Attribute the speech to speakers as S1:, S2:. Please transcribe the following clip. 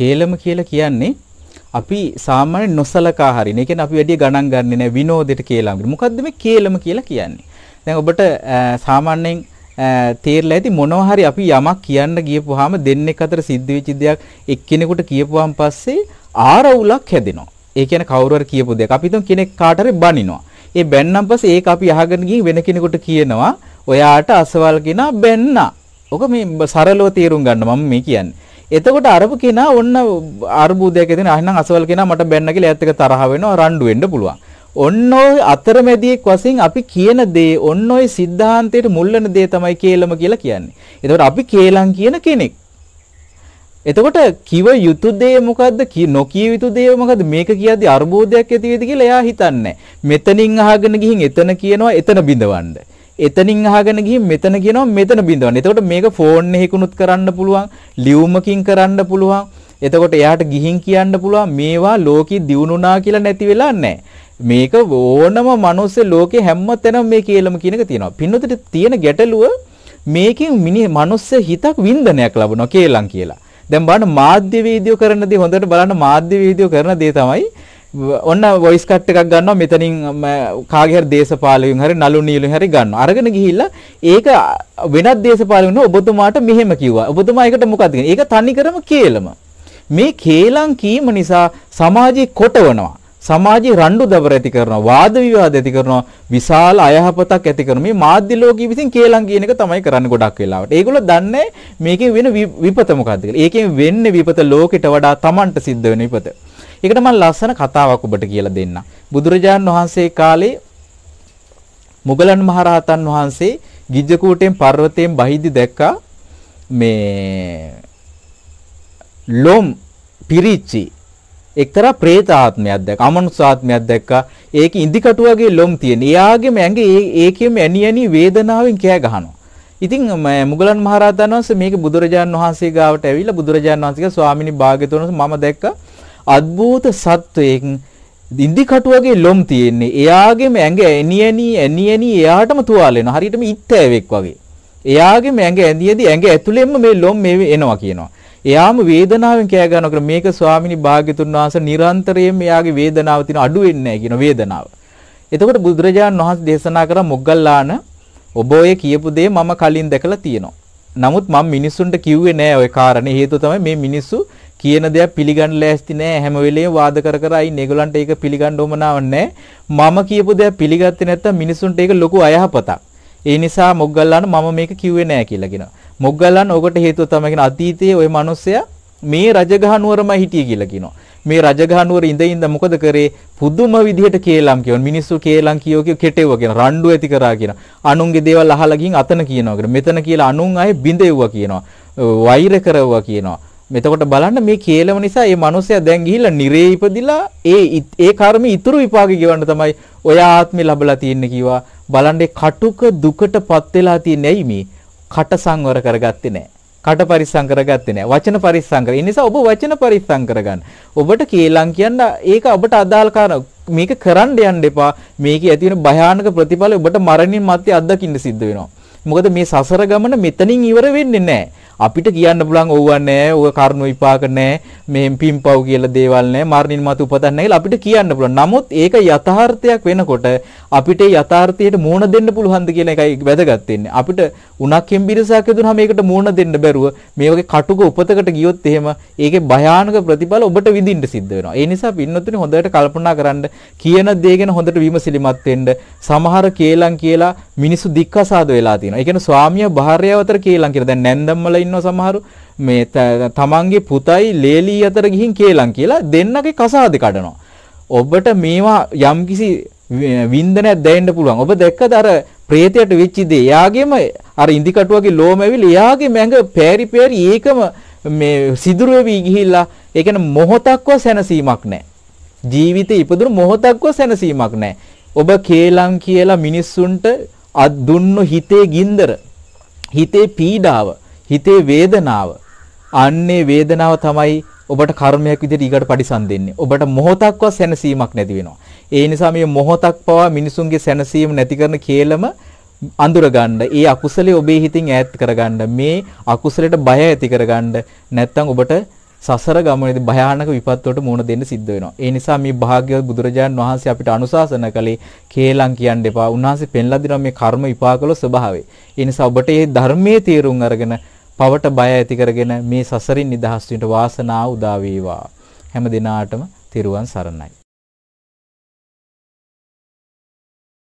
S1: කේලම කියලා කියන්නේ අපි සාමාන්‍ය නොසලකා හරින. ඒ කියන්නේ අපි වැඩි ගණන් ගන්නෙ නැහැ විනෝදෙට කේලම් කියන. මොකද්ද මේ කේලම කියලා කියන්නේ? දැන් ඔබට සාමාන්‍යයෙන් තේරලා ඇති මොනවා හරි අපි යමක් කියන්න ගියපුවාම දෙන්නෙක් අතර සිද්ධ වෙච්ච දෙයක් එක්කෙනෙකුට කියපුවාන් පස්සේ ආරවුලක් හැදෙනවා. ඒ කියන්නේ කවුරු හරි කියපු දෙයක් අපි හිතමු කෙනෙක් කාට හරි බනිනවා. ඒ බැන්නම් පස්සේ ඒක අපි අහගෙන ගිහින් වෙන කෙනෙකුට කියනවා ඔයාට අසවල් කෙනා බැන්නා. ඔක මේ සරලව තේරුම් ගන්න මම මේ කියන්නේ. එතකොට අරපු කෙනා ඔන්න අර්බුදයක් ඇතින අහනම් අසවල් කෙනා මට බැන්න කියලා ඈත් එක තරහ වෙනවා රණ්ඩු වෙන්න පුළුවන්. ඔන්න ඔය අතරමැදියෙක් වශයෙන් අපි කියන දේ ඔන්න ඔය સિદ્ધාන්තයට මුල් වෙන දේ තමයි කේලම කියලා කියන්නේ. එතකොට අපි කේලම් කියන කෙනෙක්. එතකොට කිව යුතු දේ මොකද්ද කි නොකිය යුතු දේ මොකද්ද මේක කියද්දි අර්බෝධයක් ඇති වේද කියලා එයා හිතන්නේ. මෙතනින් අහගෙන ගිහින් එතන කියනවා එතන බිඳවන්න. එතනින් අහගෙන ගිහින් මෙතන කියනවා මෙතන බින්දවන්න. එතකොට මේක ෆෝන් එකකුණුත් කරන්න පුළුවන්, ලියුමකින් කරන්න පුළුවන්. එතකොට එයාට ගිහින් කියන්න පුළුවන් මේවා ලෝකෙ දියුණුනා කියලා නැති වෙලා නැහැ. මේක ඕනම මිනිස්ස ලෝකේ හැම තැනම මේ කියලාම කියන එක තියෙනවා. පින්නොතට තියෙන ගැටලුව මේකෙන් මිනි මිනිස්ස හිතක් වින්දනයක් ලබනවා කියලාම් කියලා. දැන් බලන්න මාධ්‍ය වීඩියෝ කරන දේ හොඳට බලන්න මාධ්‍ය වීඩියෝ කරන දේ තමයි ඔන්න වොයිස් කට් එකක් ගන්නවා මෙතනින් කාගේ හරි දේශපාලකයන් හරි නලු නීලුන් හරි ගන්නවා අරගෙන ගිහිල්ලා ඒක වෙනත් දේශපාලකයන් ඔබතුමාට මෙහෙම කිව්වා ඔබතුමා ඒකට මොකක්ද කියන්නේ ඒක තනිකරම කේලම මේ කේලම් කීම නිසා සමාජය කොටවනවා සමාජයේ රණ්ඩු දබර ඇති කරනවා වාද විවාද ඇති කරනවා විශාල අයහපතක් ඇති කරන මේ මාධ්‍ය ලෝකයේ විසින් කේලම් කියන එක තමයි කරන්නේ ගොඩක් වෙලාවට. ඒගොල්ලෝ දන්නේ මේකේ වෙන විපත මොකක්ද කියලා. ඒකෙන් වෙන්නේ විපත ලෝකෙට වඩා Tamanට සිද්ධ වෙන විපත. ඒකට මම ලස්සන කතාවක් ඔබට කියලා දෙන්නම්. බුදුරජාණන් වහන්සේ කාලේ මුගලන් මහරහතන් වහන්සේ ගිජ්ජකූටෙන් පර්වතයෙන් බහිද්දි දැක්කා මේ ලොම් පිරිච්චි එක්තරා പ്രേත ආත්මයක් දැක්ක අමනුෂ්‍ය ආත්මයක් දැක්කා ඒක ඉදිකටු වගේ ලොම් තියෙන. එයාගේම ඇඟේ ඒකෙම ඇණි ඇණි වේදනාවෙන් කෑ ගහනවා. ඉතින් මුගලන් මහරහතන් වහන්සේ මේක බුදුරජාණන් වහන්සේ ගාවට ඇවිල්ලා බුදුරජාණන් වහන්සේගේ ස්වාමිනී භාග්‍යතුන් මම දැක්කා අද්භූත සත්වයෙක් ඉන්දිකටුවගේ ලොම් තියෙන්නේ. එයාගේම ඇඟ ඇනියනි ඇනියනි එයාටම තුවාල වෙනවා. හරියටම ඉත්තෑවෙක් වගේ. එයාගේම ඇඟ ඇඳියදී ඇඟ ඇතුලෙන්ම මේ ලොම් මේ එනවා කියනවා. එයාම වේදනාවෙන් කෑ ගන්නවා මේක ස්වාමිනි භාග්‍යතුන් වහන්සේ නිරන්තරයෙන් එයාගේ වේදනාව තියෙන අඩු වෙන්නේ කියන වේදනාව. එතකොට බුදුරජාණන් වහන්සේ දේශනා කර මොග්ගල්ලාන ඔබ ඔය කියපු දේ මම කලින් දැකලා තියෙනවා. නමුත් මම මිනිස්සුන්ට කිව්වේ නෑ ওই කාරණේ හේතුව තමයි මේ මිනිස්සු කියන දේක් පිළිගන්න ලෑස්ති නෑ හැම වෙලේම වාද කර කර අයින් ඒගොල්ලන්ට ඒක පිළිගන්න ඕමනාවක් නෑ මම කියපු දේක් පිළිගත්තේ නැත්තම් මිනිසුන්ට ඒක ලොකු අයහපතක් ඒ නිසා මොග්ගල්ලාන මම මේක කිව්වේ නෑ කියලා කියනවා මොග්ගල්ලාන ඔකට හේතුව තමයි කියන අතීතයේ ওই මිනිස්සයා මේ රජගහ නුවරම හිටියේ කියලා කියනවා මේ රජගහ නුවර ඉඳ ඉඳ මොකද කරේ පුදුම විදිහට කේලම් කියවන මිනිස්සු කේලම් කියෝ කිය කෙටෙව්වා කියන රණ්ඩු ඇති කරා කියන අනුන්ගේ දේවල් අහලා ගින් අතන කියනවා කියන මෙතන කියලා අනුන් අය බිඳෙව්වා කියනවා වෛර කරවුවා කියනවා මෙතකොට බලන්න මේ කේලම නිසා මේ මිනිසයා දැන් ගිහිල්ලා නිරේ ඉපදිලා ඒ ඒ කර්ම ඉතුරු විපාකෙ ගෙවන්න තමයි ඔය ආත්මේ ලැබලා තියෙන්නේ කිව්වා. බලන්න කටුක දුකටපත් වෙලා තියෙන්නේ ඇයි මේ? කට සංවර කරගත්තේ නැහැ. කට පරිස්සම් කරගත්තේ නැහැ. වචන පරිස්සම් කරා. ඒ නිසා ඔබ වචන පරිස්සම් කරගන්න. ඔබට කේලම් කියන්න ඒක ඔබට අදාළ කාරණා. මේක කරන්න යන්න එපා. මේකේ ඇති වෙන භයානක ප්‍රතිඵල ඔබට මරණින් මත්තේ අත්දකින්න සිද්ධ වෙනවා. මොකද මේ සසර ගමන මෙතනින් ඉවර වෙන්නේ නැහැ. අපිට කියන්න පුළුවන් ඕව නෑ, ඕක කර්ම විපාක නෑ, මෙහෙම් පිම්පව් කියලා දේවල් නෑ, මරණින් මතු උපතක් නෑ කියලා අපිට කියන්න පුළුවන්. නමුත් ඒක යථාර්ථයක් වෙනකොට අපිට යථාර්ථයට මෝණ දෙන්න පුළුවන්ද කියන එකයි වැදගත් වෙන්නේ. අපිට උණක් හෙම්බිරසක් හදුනහම ඒකට මෝණ දෙන්න බැරුව මේ වගේ කටුක උපතකට ගියොත් එහෙම ඒකේ භයානක ප්‍රතිඵල ඔබට විඳින්න සිද්ධ වෙනවා. ඒ නිසා පින්නතුනි හොඳට කල්පනා කරන්න කියන දේ ගැන හොඳට විමසිලිමත් වෙන්න සමහර කේලම් කියලා මිනිස්සු දික්කසාද වෙලා තියෙනවා. ඒ කියන්නේ ස්වාමියා භාර්යාව අතර කේලම් කියලා. දැන් නැන්දම්මල ඉන්න ඉන්නවා සමහරු මේ තමන්ගේ පුතයි ලේලී අතර ගිහින් කේලම් කියලා දෙන්නගේ කසාදෙ කඩනවා. ඔබට මේවා යම්කිසි වින්දනයක් දැනෙන්න පුළුවන්. ඔබ දැක්කද අර ප්‍රේතයට වෙච්ච දේ. එයාගේම අර ඉන්දිකටුවගේ ලෝම ඇවිල්ලා එයාගේ මැඟ පෑරි පෑරි ඒකම මේ සිදුර වෙවි ගිහිල්ලා ඒ කියන්නේ මොහොතක්ව සැනසීමක් නැහැ. ජීවිතේ ඉපදුණු මොහොතක්ව සැනසීමක් නැහැ. ඔබ කේලම් කියලා මිනිස්සුන්ට දුන්නු හිතේ ගින්දර හිතේ පීඩාව හිතේ වේදනාව අන්නේ වේදනාව තමයි ඔබට කර්මයක් විදිහට ඊගට පරිසම් දෙන්නේ. ඔබට මොහොතක්වත් සැනසීමක් නැති වෙනවා. ඒ නිසා මේ මොහොතක් පවා මිනිසුන්ගේ සැනසීම නැති කරන කේලම අඳුරගන්න. ඒ අකුසලයේ ඔබේ හිතින් ඈත් කරගන්න. මේ අකුසලයට බය ඇති කරගන්න. නැත්නම් ඔබට සසර ගමනේදී භයානක විපත් වලට මුහුණ දෙන්න සිද්ධ වෙනවා. ඒ නිසා මේ භාග්‍යවත් බුදුරජාණන් වහන්සේ අපිට අනුශාසන කළේ කේලම් කියන්න එපා. උන්වහන්සේ පෙන්ලා දෙනවා මේ කර්ම විපාකවල ස්වභාවය. ඒ නිසා ඔබට මේ ධර්මයේ තේරුම් අරගෙන පවට බය ඇති කරගෙන මේ සසරින් නිදහස් වෙන්න වාසනාව උදා වේවා. හැම දිනාටම තෙරුවන් සරණයි.